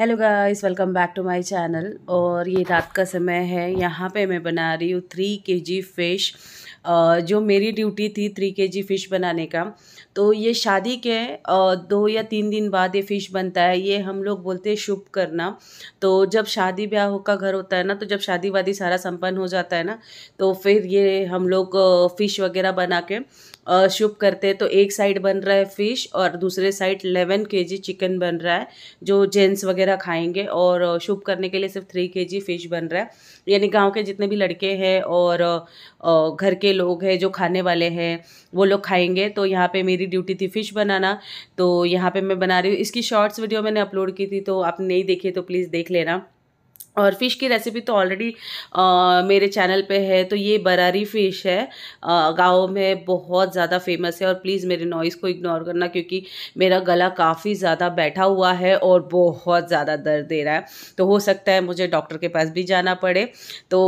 Hello guys welcome back to my channel और ये रात का समय है यहाँ पे मैं बना रही हूँ थ्री के जी फ़िश जो मेरी ड्यूटी थी थ्री के जी फ़िश बनाने का तो ये शादी के दो या तीन दिन बाद ये फ़िश बनता है ये हम लोग बोलते हैं शुभ करना तो जब शादी ब्याह का घर होता है ना तो जब शादी वादी सारा संपन्न हो जाता है ना तो फिर ये हम लोग फ़िश वगैरह बना के शुभ करते हैं तो एक साइड बन रहा है फ़िश और दूसरे साइड 11 के चिकन बन रहा है जो जेंट्स वगैरह खाएंगे और शुभ करने के लिए सिर्फ थ्री के फ़िश बन रहा है यानी गाँव के जितने भी लड़के हैं और घर के लोग हैं जो खाने वाले हैं वो लोग खाएंगे तो यहाँ पे मेरी ड्यूटी थी फ़िश बनाना तो यहाँ पर मैं बना रही हूँ इसकी शॉर्ट्स वीडियो मैंने अपलोड की थी तो आप नहीं देखे तो प्लीज़ देख लेना और फ़िश की रेसिपी तो ऑलरेडी मेरे चैनल पे है तो ये बरारी फ़िश है गाँव में बहुत ज़्यादा फेमस है और प्लीज़ मेरे नॉइज़ को इग्नोर करना क्योंकि मेरा गला काफ़ी ज़्यादा बैठा हुआ है और बहुत ज़्यादा दर्द दे रहा है तो हो सकता है मुझे डॉक्टर के पास भी जाना पड़े तो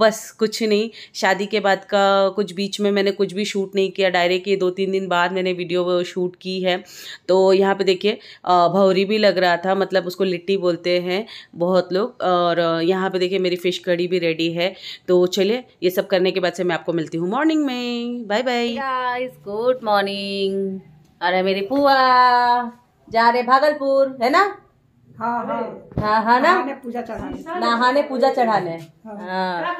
बस कुछ नहीं शादी के बाद का कुछ बीच में मैंने कुछ भी शूट नहीं किया डायरेक्ट ये दो तीन दिन बाद मैंने वीडियो शूट की है तो यहाँ पर देखिए भौरी भी लग रहा था मतलब उसको लिट्टी बोलते हैं बहुत लोग और यहाँ पे देखिए मेरी फ़िश कड़ी भी रेडी है तो चलिए ये सब करने के बाद से मैं आपको मिलती हूँ मॉर्निंग में bye bye guys good morning अरे मेरी पुआ जा रहे भागलपुर है ना हाँ हाँ हाँ हाँ ना पूजा चढ़ाने तो नहाने पूजा चढ़ाने हाँ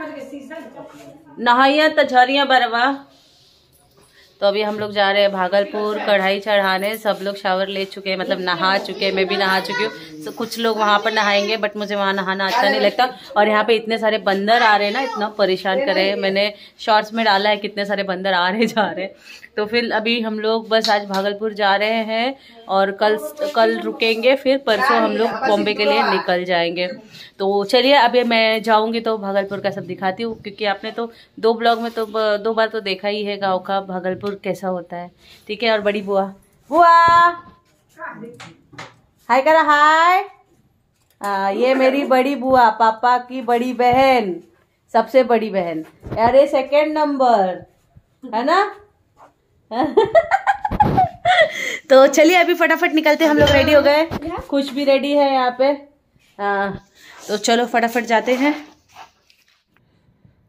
नहाइया तो, तो झरिया बरवा तो अभी हम लोग जा रहे हैं भागलपुर कढ़ाई चढ़ाने सब लोग शावर ले चुके हैं मतलब नहा चुके हैं मैं भी नहा चुकी हूँ तो कुछ लोग वहाँ पर नहाएंगे बट मुझे वहाँ नहाना अच्छा नहीं लगता और यहाँ पे इतने सारे बंदर आ रहे हैं ना इतना परेशान कर रहे हैं मैंने शॉर्ट्स में डाला है कितने सारे बंदर आ रहे जा रहे तो फिर अभी हम लोग बस आज भागलपुर जा रहे हैं और कल कल रुकेंगे फिर परसों हम लोग बॉम्बे के लिए निकल जाएंगे तो चलिए अभी मैं जाऊंगी तो भागलपुर का सब दिखाती हूँ क्योंकि आपने तो दो ब्लॉग में तो दो बार तो देखा ही है गाँव का भागलपुर जयपुर कैसा होता है ठीक है और बड़ी बुआ बुआ हाय कर हाय ये मेरी बड़ी बुआ पापा की बड़ी बहन सबसे बड़ी बहन अरे सेकंड नंबर है ना तो चलिए अभी फटाफट निकलते हम लोग रेडी हो गए कुछ भी रेडी है यहाँ पे हाँ तो चलो फटाफट जाते हैं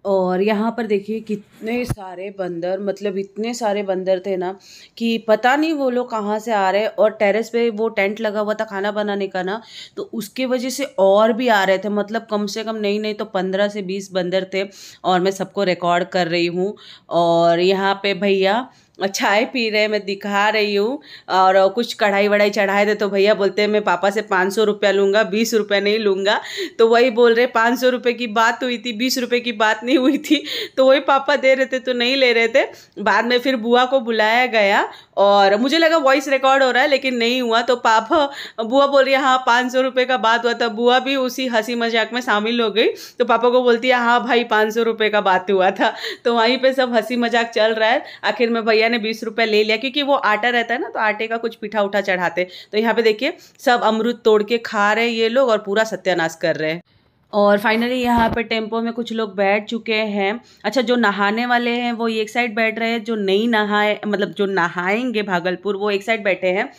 और यहाँ पर देखिए कितने सारे बंदर मतलब इतने सारे बंदर थे ना कि पता नहीं वो लोग कहाँ से आ रहे और टेरेस पे वो टेंट लगा हुआ था खाना बनाने का ना तो उसके वजह से और भी आ रहे थे मतलब कम से कम नहीं नहीं तो पंद्रह से बीस बंदर थे और मैं सबको रिकॉर्ड कर रही हूँ और यहाँ पे भैया चाय अच्छा पी रहे मैं दिखा रही हूँ और कुछ कढ़ाई वढ़ाई चढ़ाए थे तो भैया बोलते हैं मैं पापा से पाँच सौ रुपया लूँगा बीस रुपया नहीं लूँगा तो वही बोल रहे पाँच सौ रुपये की बात हुई थी बीस रुपये की बात नहीं हुई थी तो वही पापा दे रहे थे तो नहीं ले रहे थे बाद में फिर बुआ को बुलाया गया और मुझे लगा वॉइस रिकॉर्ड हो रहा है लेकिन नहीं हुआ तो पापा बुआ बोल रही है हाँ पाँच सौ रुपये का बात हुआ था बुआ भी उसी हंसी मजाक में शामिल हो गई तो पापा को बोलती है हाँ भाई पाँच सौ रुपये का बात हुआ था तो वहीं पर सब हंसी मजाक चल रहा है आखिर में भैया भैया ने बीस रुपये ले लिया क्योंकि वो आटा रहता है ना तो आटे का कुछ पीठा उठा चढ़ाते तो यहाँ पे देखिए सब अमरुद तोड़ के खा रहे हैं ये लोग और पूरा सत्यानाश कर रहे हैं और फाइनली यहाँ पर टेम्पो में कुछ लोग बैठ चुके हैं अच्छा जो नहाने वाले हैं वो एक साइड बैठ रहे हैं जो नहीं नहाए मतलब जो नहाएंगे भागलपुर वो एक साइड बैठे हैं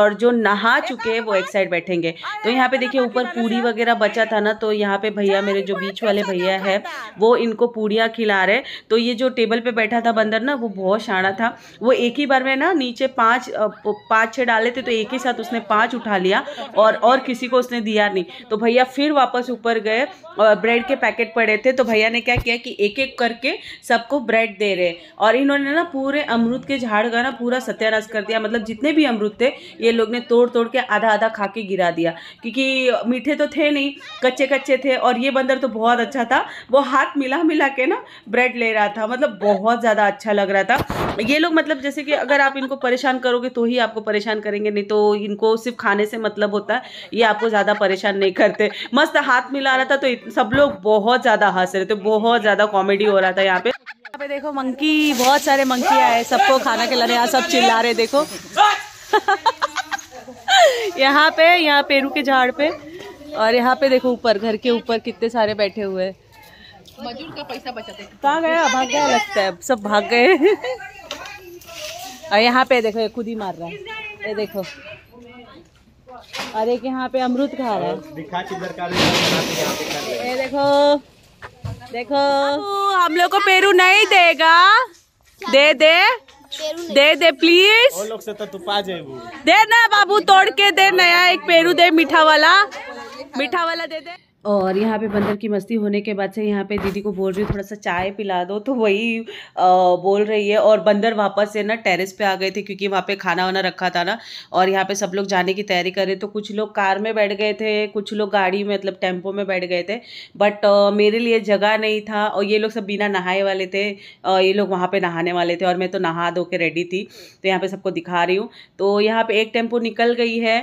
और जो नहा चुके हैं वो एक साइड बैठेंगे तो यहाँ पे देखिए ऊपर पूड़ी वगैरह बचा था ना तो यहाँ पे भैया मेरे जो बीच वाले भैया है वो इनको पूड़ियाँ खिला रहे तो ये जो टेबल पर बैठा था बंदर ना वो बहुत शाणा था वो एक ही बार में ना नीचे पाँच पाँच छः डाले थे तो एक ही साथ उसने पाँच उठा लिया और किसी को उसने दिया नहीं तो भैया फिर वापस ऊपर गए है और ब्रेड के पैकेट पड़े थे तो भैया ने क्या किया कि एक एक करके सबको ब्रेड दे रहे और इन्होंने ना पूरे अमरूद के झाड़ का ना पूरा सत्यानाश कर दिया मतलब जितने भी अमरूद थे ये लोग ने तोड़ तोड़ के आधा आधा खा के गिरा दिया क्योंकि मीठे तो थे नहीं कच्चे कच्चे थे और ये बंदर तो बहुत अच्छा था वो हाथ मिला मिला के ना ब्रेड ले रहा था मतलब बहुत ज़्यादा अच्छा लग रहा था ये लोग मतलब जैसे कि अगर आप इनको परेशान करोगे तो ही आपको परेशान करेंगे नहीं तो इनको सिर्फ खाने से मतलब होता है ये आपको ज़्यादा परेशान नहीं करते मस्त हाथ मिला रहा था तो सब लोग बहुत ज़्यादा हंस रहे थे बहुत ज़्यादा कॉमेडी हो रहा था यहाँ पे यहाँ पे देखो मंकी बहुत सारे मंकी आए सबको खाना खिला रहे यहाँ सब चिल्ला रहे देखो यहाँ पे यहाँ पेरू के झाड़ पे और यहाँ पे देखो ऊपर घर के ऊपर कितने सारे बैठे हुए हैं मजदूर का पैसा बचाते कहाँ गया भाग गया लगता है सब भाग गए और यहाँ पे देखो ये खुद ही मार रहा है ये देखो और एक यहाँ पे अमृत खा रहा है दिखा का ये देखो देखो हम लोग को पेरू नहीं देगा दे दे दे दे प्लीज लोग से तो दे ना बाबू तोड़ के दे नया एक पेरू दे मीठा वाला मीठा वाला दे दे और यहाँ पे बंदर की मस्ती होने के बाद से यहाँ पे दीदी को बोल रही हूँ थोड़ा सा चाय पिला दो तो वही बोल रही है और बंदर वापस से ना टेरेस पे आ गए थे क्योंकि वहाँ पे खाना वाना रखा था ना और यहाँ पे सब लोग जाने की तैयारी कर रहे तो कुछ लोग कार में बैठ गए थे कुछ लोग गाड़ी में मतलब टेम्पो में बैठ गए थे बट मेरे लिए जगह नहीं था और ये लोग सब बिना नहाए वाले थे ये लोग वहाँ पर नहाने वाले थे और मैं तो नहा धो के रेडी थी तो यहाँ पर सबको दिखा रही हूँ तो यहाँ पर एक टेम्पो निकल गई है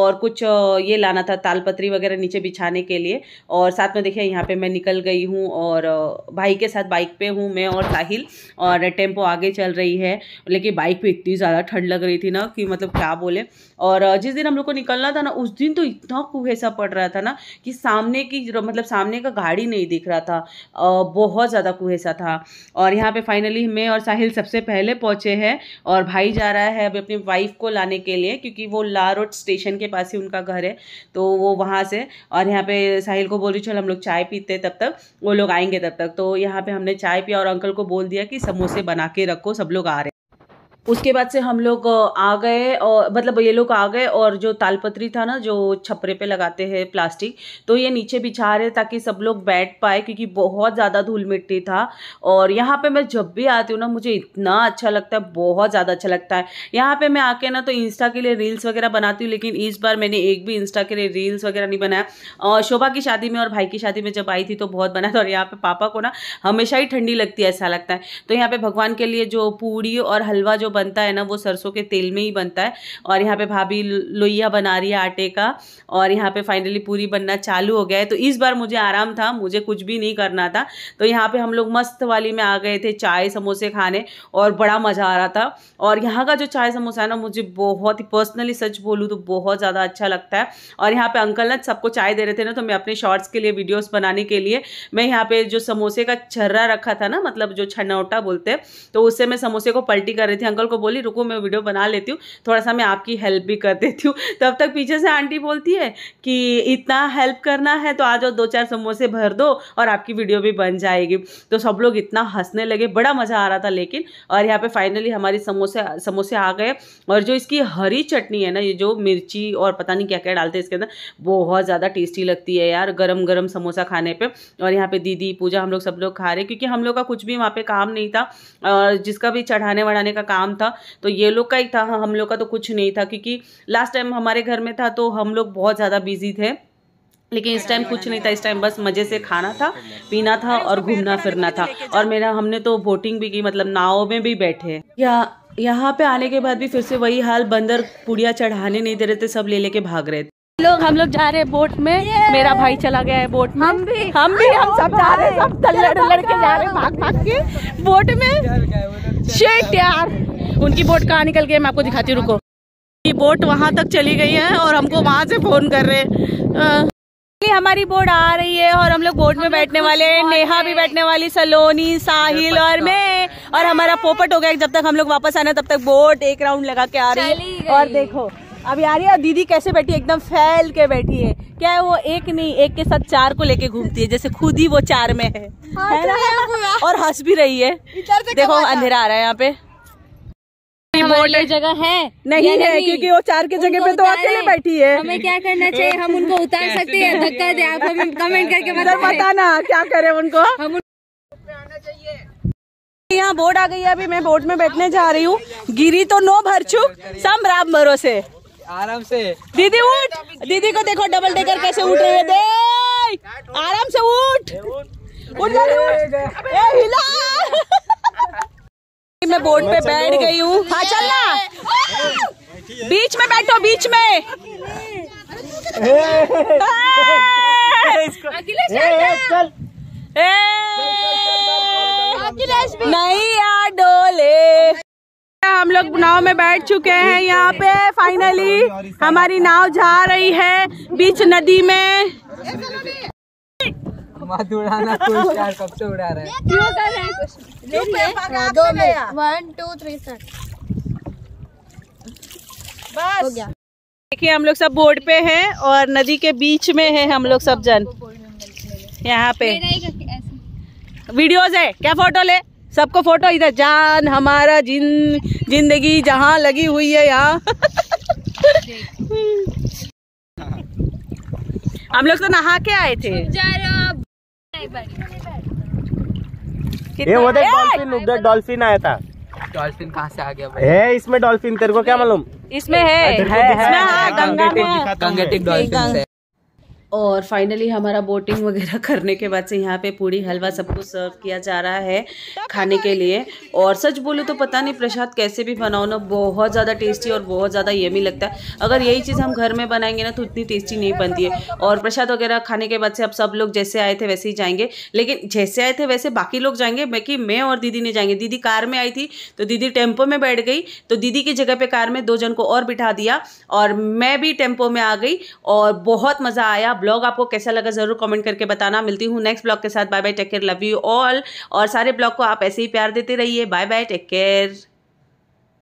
और कुछ ये लाना था तालपत्री वगैरह नीचे बिछाने के लिए और साथ में देखिए यहाँ पे मैं निकल गई हूँ और भाई के साथ बाइक पे हूँ मैं और साहिल और टेम्पो आगे चल रही है लेकिन बाइक पे इतनी ज़्यादा ठंड लग रही थी ना कि मतलब क्या बोले और जिस दिन हम लोग को निकलना था ना उस दिन तो इतना कुहेसा पड़ रहा था ना कि सामने की मतलब सामने का गाड़ी नहीं दिख रहा था बहुत ज़्यादा कुहेसा था और यहाँ पे फाइनली मैं और साहिल सबसे पहले पहुँचे हैं और भाई जा रहा है अभी अपनी वाइफ को लाने के लिए क्योंकि वो ला रोड स्टेशन के पास ही उनका घर है तो वो वहाँ से और यहाँ पे साहिल साहिल को बोली चल हम लोग चाय पीते तब तक वो लोग आएंगे तब तक तो यहाँ पे हमने चाय पिया और अंकल को बोल दिया कि समोसे बना के रखो सब लोग आ रहे उसके बाद से हम लोग आ गए और मतलब ये लोग आ गए और जो तालपत्री था ना जो छपरे पे लगाते हैं प्लास्टिक तो ये नीचे बिछा रहे ताकि सब लोग बैठ पाए क्योंकि बहुत ज़्यादा धूल मिट्टी था और यहाँ पे मैं जब भी आती हूँ ना मुझे इतना अच्छा लगता है बहुत ज़्यादा अच्छा लगता है यहाँ पर मैं आके ना तो इंस्टा के लिए रील्स वगैरह बनाती हूँ लेकिन इस बार मैंने एक भी इंस्टा के लिए रील्स वगैरह नहीं बनाया और शोभा की शादी में और भाई की शादी में जब आई थी तो बहुत बनाया था और यहाँ पर पापा को ना हमेशा ही ठंडी लगती है ऐसा लगता है तो यहाँ पर भगवान के लिए जो पूड़ी और हलवा जो बनता है ना वो सरसों के तेल में ही बनता है और यहाँ पे भाभी लोहिया बना रही है आटे का और यहाँ पे फाइनली पूरी बनना चालू हो गया है तो इस बार मुझे आराम था मुझे कुछ भी नहीं करना था तो यहाँ पे हम लोग मस्त वाली में आ गए थे चाय समोसे खाने और बड़ा मज़ा आ रहा था और यहाँ का जो चाय समोसा है ना मुझे बहुत ही पर्सनली सच बोलूँ तो बहुत ज़्यादा अच्छा लगता है और यहाँ पर अंकल ना सबको चाय दे रहे थे ना तो मैं अपने शॉर्ट्स के लिए वीडियोज़ बनाने के लिए मैं यहाँ पर जो समोसे का छर्रा रखा था ना मतलब जो छनौटा बोलते हैं तो उससे मैं समोसे को पलटी कर रही थी अंकल को बोली रुको मैं वीडियो बना लेती हूँ थोड़ा सा मैं आपकी हेल्प भी कर देती हूँ तब तक पीछे से आंटी बोलती है कि इतना हेल्प करना है तो आ जाओ दो चार समोसे भर दो और आपकी वीडियो भी बन जाएगी तो सब लोग इतना हंसने लगे बड़ा मज़ा आ रहा था लेकिन और यहाँ पर फाइनली हमारी समोसे समोसे आ गए और जो इसकी हरी चटनी है ना ये जो मिर्ची और पता नहीं क्या क्या डालते हैं इसके अंदर बहुत ज़्यादा टेस्टी लगती है यार गरम गरम समोसा खाने पे और यहाँ पे दीदी पूजा हम लोग सब लोग खा रहे क्योंकि हम लोग का कुछ भी वहाँ पे काम नहीं था और जिसका भी चढ़ाने वढ़ाने का काम काम था तो ये लोग का ही था हाँ, हम लोग का तो कुछ नहीं था क्योंकि लास्ट टाइम हमारे घर में था तो हम लोग बहुत ज़्यादा बिजी थे लेकिन इस टाइम कुछ नहीं था इस टाइम बस मज़े से खाना था पीना था और घूमना फिरना था और मेरा हमने तो बोटिंग भी की मतलब नाव में भी बैठे या यहाँ पे आने के बाद भी फिर से वही हाल बंदर पुड़िया चढ़ाने नहीं दे रहे थे सब ले लेके भाग रहे थे लोग हम लोग जा रहे हैं बोट में मेरा भाई चला गया है बोट में हम भी हम भी हम सब जा रहे हैं सब लड़के जा रहे हैं भाग भाग के बोट में शेट यार उनकी बोट कहाँ निकल गई मैं आपको दिखाती रुको बोट वहाँ तक चली गई है और हमको वहाँ से फोन कर रहे हैं हमारी बोट आ रही है और हम लोग बोट में बैठने वाले हैं नेहा भी बैठने वाली सलोनी साहिल और मैं और हमारा पोपट हो गया जब तक हम लोग वापस आना तब तक बोट एक राउंड लगा के आ रही है और देखो अभी आ रही है दीदी कैसे बैठी है एकदम फैल के बैठी है क्या है वो एक नहीं एक के साथ चार को लेके घूमती है जैसे खुद ही वो चार में है, हाँ, है ना? तो और हंस भी रही है देखो अंधेरा आ रहा है यहाँ पे ले जगह है नहीं है क्योंकि वो चार के जगह पे तो अकेले बैठी है हमें क्या करना चाहिए हम उनको उतार सकते हैं धक्का दे आप हमें कमेंट करके बताना क्या करें उनको हम यहाँ बोर्ड आ गई है अभी मैं बोर्ड में बैठने जा रही हूँ गिरी तो नो भर चुक सम राम भरोसे आराम से दीदी उठ दीदी को देखो डबल डेकर कैसे उठ रहे दे आराम से उठ उठ जा हिला मैं बोर्ड पे बैठ गई हूँ हाँ चलना बीच में बैठो बीच में नहीं यार डोले हम लोग नाव में बैठ चुके हैं यहाँ पे फाइनली हमारी नाव जा रही है बीच नदी में मत उड़ाना खुश यार कब से उड़ा रहे हैं क्यों कर रहे हैं कुछ हाँ, दो वन टू थ्री बस हो गया देखिए हम लोग सब बोर्ड पे हैं और नदी के बीच में है हम लोग सब जन यहाँ पे वीडियोस है क्या फोटो ले सबको फोटो इधर जान हमारा जिन जिंदगी जहाँ लगी हुई है यहाँ हम लोग तो नहा के आए थे ये वो देख डॉल्फिन उधर डॉल्फिन आया था डॉल्फिन कहाँ से आ गया है इसमें डॉल्फिन तेरे को क्या मालूम इसमें है, है, है, हाँ, है, है, है, है, है, और फाइनली हमारा बोटिंग वगैरह करने के बाद से यहाँ पे पूरी हलवा सबको सर्व किया जा रहा है खाने के लिए और सच बोलूँ तो पता नहीं प्रसाद कैसे भी बनाओ ना बहुत ज़्यादा टेस्टी और बहुत ज़्यादा यमी लगता है अगर यही चीज़ हम घर में बनाएंगे ना तो इतनी टेस्टी नहीं बनती है और प्रसाद वगैरह खाने के बाद से अब सब लोग जैसे आए थे वैसे ही जाएंगे लेकिन जैसे आए थे वैसे बाकी लोग जाएंगे बाकी मैं और दीदी नहीं जाएंगे दीदी कार में आई थी तो दीदी टेम्पो में बैठ गई तो दीदी की जगह पर कार में दो जन को और बिठा दिया और मैं भी टेम्पो में आ गई और बहुत मज़ा आया ब्लॉग आपको कैसा लगा ज़रूर कमेंट करके बताना मिलती हूँ नेक्स्ट ब्लॉग के साथ bye bye take care love you all और सारे ब्लॉग को आप ऐसे ही प्यार देते रहिए बाय बाय टेक केयर